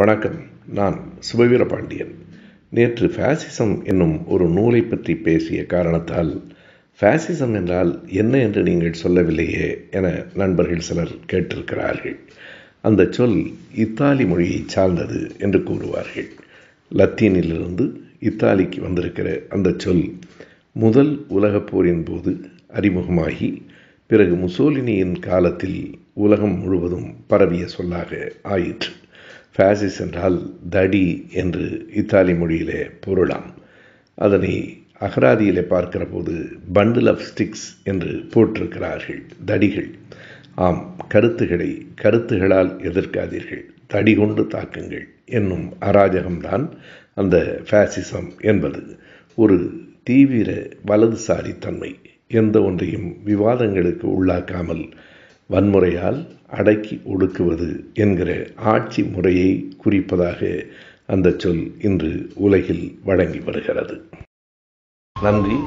வணக்கம் நான் சுபவீரபாண்டியன் நேற்று ஃபேசிசம் என்னும் ஒரு நூலை பற்றி பேசிய காரணத்தால் ஃபேசிசம் என்றால் என்ன என்று நீங்கள் சொல்லவில்லையே என நண்பர்கள் சிலர் கேட்டிருக்கிறார்கள் அந்த சொல் இத்தாலி மொழியை சார்ந்தது என்று கூறுவார்கள் லத்தீனிலிருந்து இத்தாலிக்கு வந்திருக்கிற அந்த சொல் முதல் உலகப் போரின் போது அறிமுகமாகி பிறகு முசோலினியின் காலத்தில் உலகம் முழுவதும் பரவிய சொல்லாக ஆயிற்று ஃபேசிஸ் என்றால் தடி என்று இத்தாலி மொழியிலே பொருளாம் அதனை அகராதியிலே பார்க்கிற போது பண்டில் ஆஃப் ஸ்டிக்ஸ் என்று போட்டிருக்கிறார்கள் தடிகள் ஆம் கருத்துகளை கருத்துகளால் எதிர்க்காதீர்கள் தடி கொண்டு தாக்குங்கள் என்னும் அராஜகம்தான் அந்த ஃபேசிசம் என்பது ஒரு தீவிர வலதுசாரி தன்மை எந்த ஒன்றையும் விவாதங்களுக்கு உள்ளாக்காமல் வன்முறையால் அடக்கி ஒடுக்குவது என்கிற ஆட்சி முறையை குறிப்பதாக அந்த சொல் இன்று உலகில் வழங்கி வருகிறது நன்றி